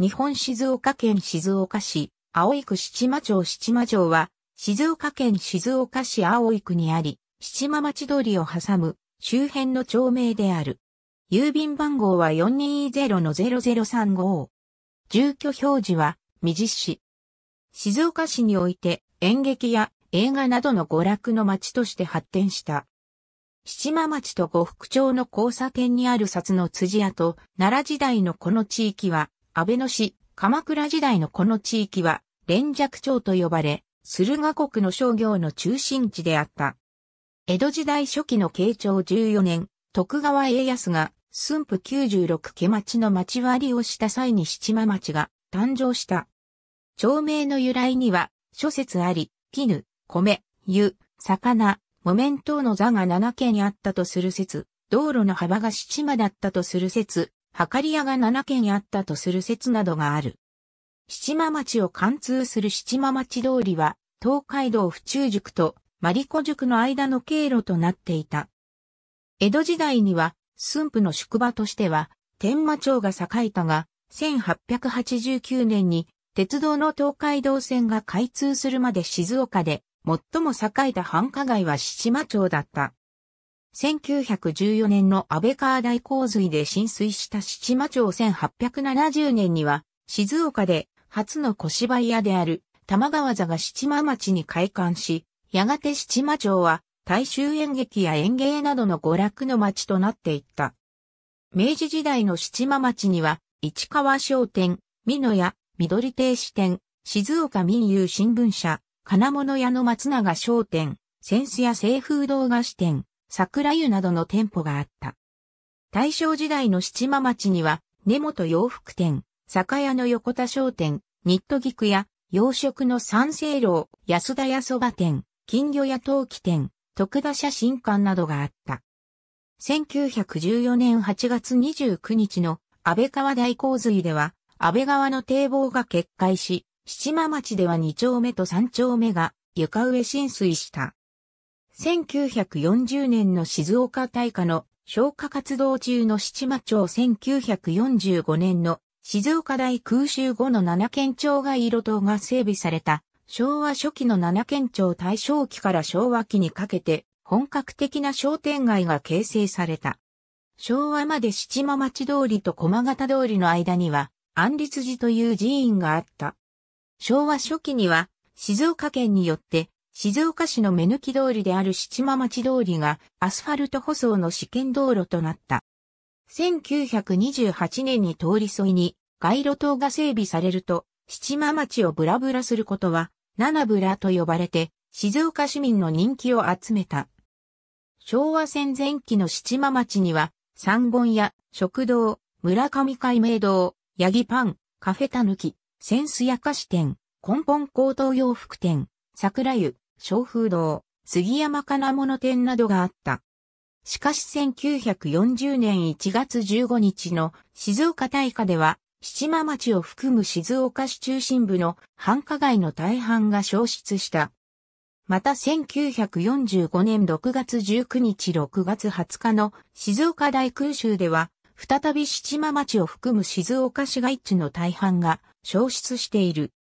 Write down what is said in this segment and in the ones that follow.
日本静岡県静岡市、井区七間町七間町は、静岡県静岡市井区にあり、七間町通りを挟む周辺の町名である。郵便番号は4 2 0 0 0 3 5住居表示は、未実施。静岡市において演劇や映画などの娯楽の町として発展した。七間町と五福町の交差点にある札の辻屋と奈良時代のこの地域は安倍の市、鎌倉時代のこの地域は、連尺町と呼ばれ、駿河国の商業の中心地であった。江戸時代初期の慶長14年、徳川家康が駿府96家町の町割りをした際に七間町が誕生した。町名の由来には諸説あり、絹、米、湯、魚、木綿等の座が7家にあったとする説、道路の幅が七間だったとする説、はかり屋が7軒あったとする説などがある。七間町を貫通する七間町通りは、東海道府中塾とマリコ塾の間の経路となっていた。江戸時代には、駿府の宿場としては、天満町が栄えたが、1889年に鉄道の東海道線が開通するまで静岡で最も栄えた繁華街は七間町だった。1914年の安倍川大洪水で浸水した七間町1870年には、静岡で初の小芝居屋である玉川座が七間町に開館し、やがて七間町は大衆演劇や演芸などの娯楽の町となっていった。明治時代の七間町には、市川商店、美野屋、緑亭支店、静岡民友新聞社、金物屋の松永商店、センスや清風堂菓子店、桜湯などの店舗があった。大正時代の七間町には、根本洋服店、酒屋の横田商店、ニット菊屋、洋食の三聖楼、安田屋そば店、金魚屋陶器店、徳田写真館などがあった。1914年8月29日の安倍川大洪水では、安倍川の堤防が決壊し、七間町では2丁目と3丁目が床上浸水した。1940年の静岡大火の消火活動中の七間町1945年の静岡大空襲後の七県庁街路等が整備された昭和初期の七県庁大正期から昭和期にかけて本格的な商店街が形成された。昭和まで七間町通りと駒形通りの間には安立寺という寺院があった。昭和初期には静岡県によって静岡市の目抜き通りである七間町通りがアスファルト舗装の試験道路となった。1928年に通り沿いに街路灯が整備されると、七間町をブラブラすることは、七ブラと呼ばれて、静岡市民の人気を集めた。昭和戦前期の七間町には、三本屋、食堂、村上海明堂、八木パン、カフェタヌき、センスや菓子店、根本高等洋服店、桜湯、小風堂、杉山金物店などがあった。しかし1940年1月15日の静岡大火では、七間町を含む静岡市中心部の繁華街の大半が消失した。また1945年6月19日6月20日の静岡大空襲では、再び七間町を含む静岡市街地の大半が消失している。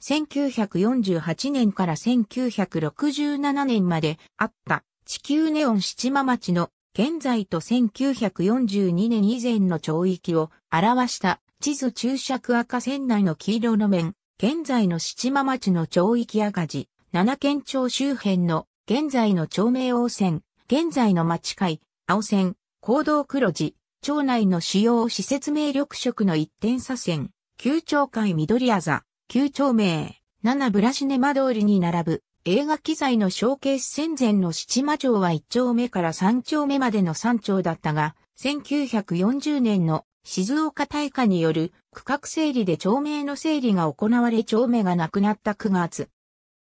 1948年から1967年まであった地球ネオン七間町の現在と1942年以前の町域を表した地図注釈赤線内の黄色の面、現在の七間町の町域赤字、七県町周辺の現在の町名王線、現在の町会、青線、行動黒字、町内の主要施設名緑色の一点左線、旧町会緑あざ。旧町名、7ブラシネマ通りに並ぶ、映画機材のショーケース戦前の七間町は1丁目から3丁目までの3丁だったが、1940年の静岡大火による区画整理で町名の整理が行われ町名がなくなった9月。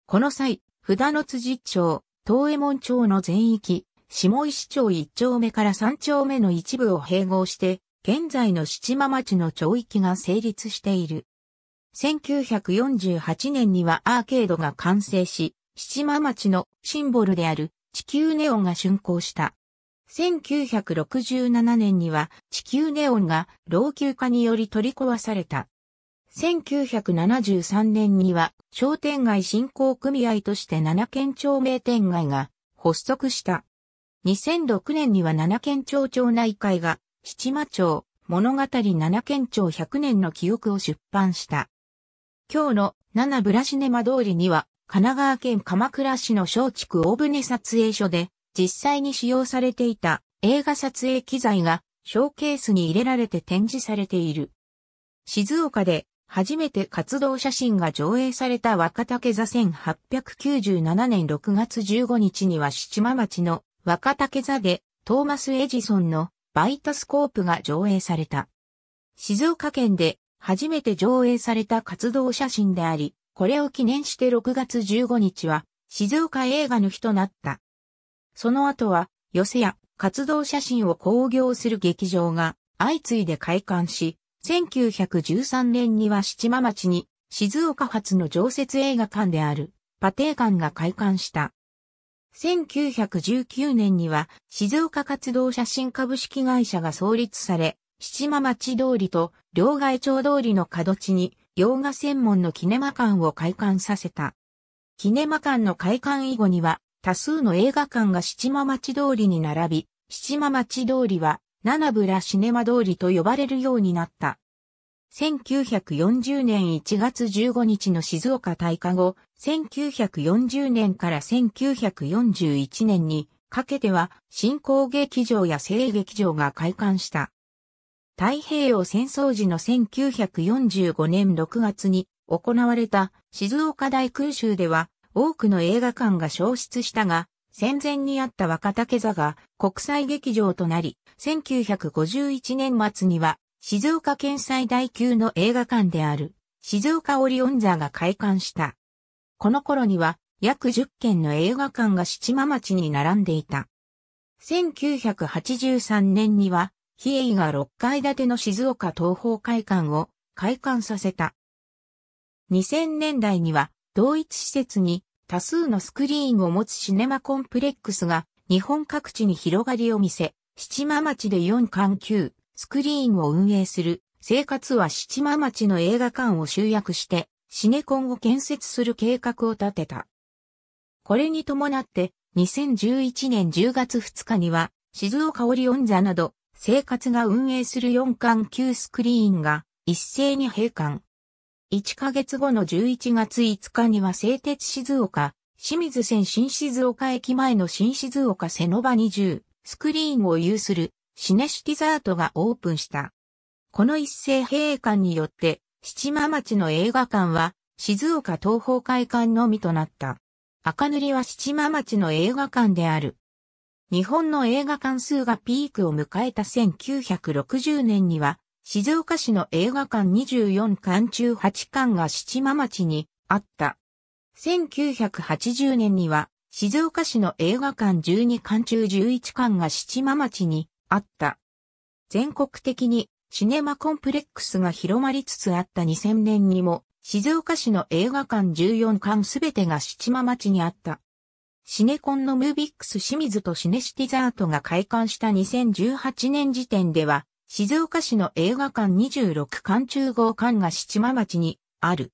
この際、札の辻町、東江衛門町の全域、下石町1丁目から3丁目の一部を併合して、現在の七間町の町域が成立している。1948年にはアーケードが完成し、七間町のシンボルである地球ネオンが竣工した。1967年には地球ネオンが老朽化により取り壊された。1973年には商店街振興組合として七県庁名店街が発足した。2006年には七県庁町内会が七間町物語七県庁100年の記憶を出版した。今日の七ブラシネマ通りには、神奈川県鎌倉市の松竹大船撮影所で、実際に使用されていた映画撮影機材がショーケースに入れられて展示されている。静岡で初めて活動写真が上映された若竹座1897年6月15日には七間町の若竹座でトーマス・エジソンのバイタスコープが上映された。静岡県で初めて上映された活動写真であり、これを記念して6月15日は、静岡映画の日となった。その後は、寄せや活動写真を興行する劇場が相次いで開館し、1913年には七間町に静岡発の常設映画館であるパテー館が開館した。1919年には静岡活動写真株式会社が創立され、七間町通りと両外町通りの角地に洋画専門のキネマ館を開館させた。キネマ館の開館以後には多数の映画館が七間町通りに並び、七間町通りは七ブラシネマ通りと呼ばれるようになった。1940年1月15日の静岡大火後、1940年から1941年にかけては新興劇場や正劇場が開館した。太平洋戦争時の1945年6月に行われた静岡大空襲では多くの映画館が消失したが、戦前にあった若竹座が国際劇場となり、1951年末には静岡県最大級の映画館である静岡オリオン座が開館した。この頃には約10軒の映画館が七間町に並んでいた。1983年には比叡が6階建ての静岡東方会館を開館させた。2000年代には同一施設に多数のスクリーンを持つシネマコンプレックスが日本各地に広がりを見せ、七間町で4館9スクリーンを運営する生活は七間町の映画館を集約してシネコンを建設する計画を立てた。これに伴って2011年10月2日には静岡オリオン座など生活が運営する4巻9スクリーンが一斉に閉館。1ヶ月後の11月5日には製鉄静岡、清水線新静岡駅前の新静岡瀬の場20スクリーンを有するシネシティザートがオープンした。この一斉閉館によって七間町の映画館は静岡東方会館のみとなった。赤塗りは七間町の映画館である。日本の映画館数がピークを迎えた1960年には、静岡市の映画館24館中8館が七間町にあった。1980年には、静岡市の映画館12館中11館が七間町にあった。全国的にシネマコンプレックスが広まりつつあった2000年にも、静岡市の映画館14館すべてが七間町にあった。シネコンのムービックス清水とシネシティザートが開館した2018年時点では、静岡市の映画館26館中号館が七間町にある。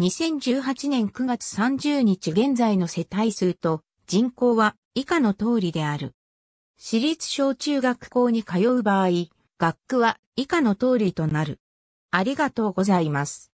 2018年9月30日現在の世帯数と人口は以下の通りである。私立小中学校に通う場合、学区は以下の通りとなる。ありがとうございます。